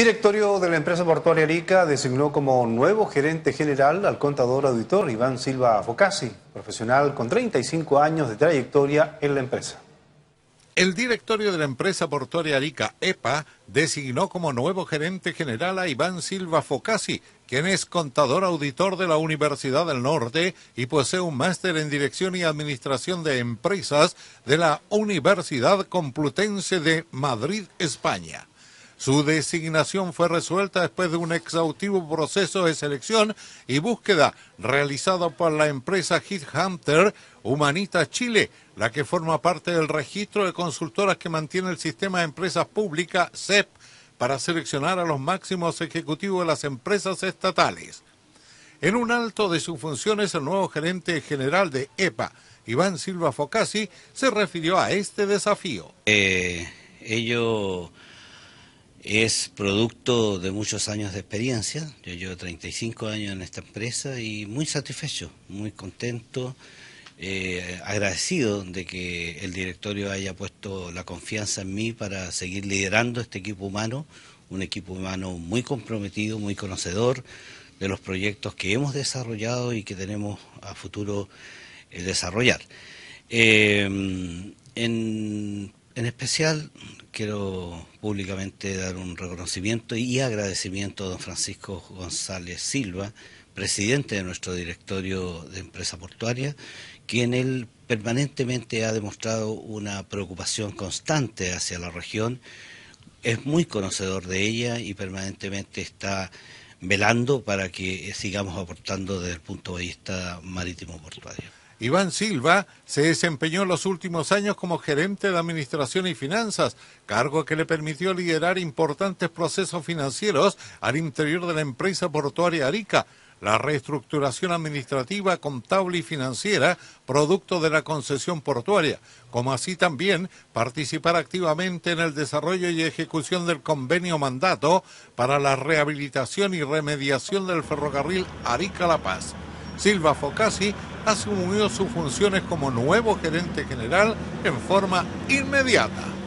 Directorio de la empresa portuaria Arica designó como nuevo gerente general al contador auditor Iván Silva Focasi, profesional con 35 años de trayectoria en la empresa. El directorio de la empresa portuaria Arica, EPA, designó como nuevo gerente general a Iván Silva Focasi, quien es contador auditor de la Universidad del Norte y posee un máster en Dirección y Administración de Empresas de la Universidad Complutense de Madrid, España. Su designación fue resuelta después de un exhaustivo proceso de selección y búsqueda realizado por la empresa Hunter Humanitas Chile, la que forma parte del registro de consultoras que mantiene el sistema de empresas públicas CEP para seleccionar a los máximos ejecutivos de las empresas estatales. En un alto de sus funciones, el nuevo gerente general de EPA, Iván Silva Focasi, se refirió a este desafío. Eh, ellos es producto de muchos años de experiencia. Yo llevo 35 años en esta empresa y muy satisfecho, muy contento, eh, agradecido de que el directorio haya puesto la confianza en mí para seguir liderando este equipo humano, un equipo humano muy comprometido, muy conocedor de los proyectos que hemos desarrollado y que tenemos a futuro eh, desarrollar. Eh, en en especial quiero públicamente dar un reconocimiento y agradecimiento a don Francisco González Silva, presidente de nuestro directorio de empresa portuaria, quien él permanentemente ha demostrado una preocupación constante hacia la región, es muy conocedor de ella y permanentemente está velando para que sigamos aportando desde el punto de vista marítimo portuario. Iván Silva se desempeñó en los últimos años como gerente de Administración y Finanzas, cargo que le permitió liderar importantes procesos financieros al interior de la empresa portuaria Arica. La reestructuración administrativa, contable y financiera, producto de la concesión portuaria, como así también participar activamente en el desarrollo y ejecución del convenio mandato para la rehabilitación y remediación del ferrocarril Arica-La Paz. Silva Focasi asumió sus funciones como nuevo gerente general en forma inmediata.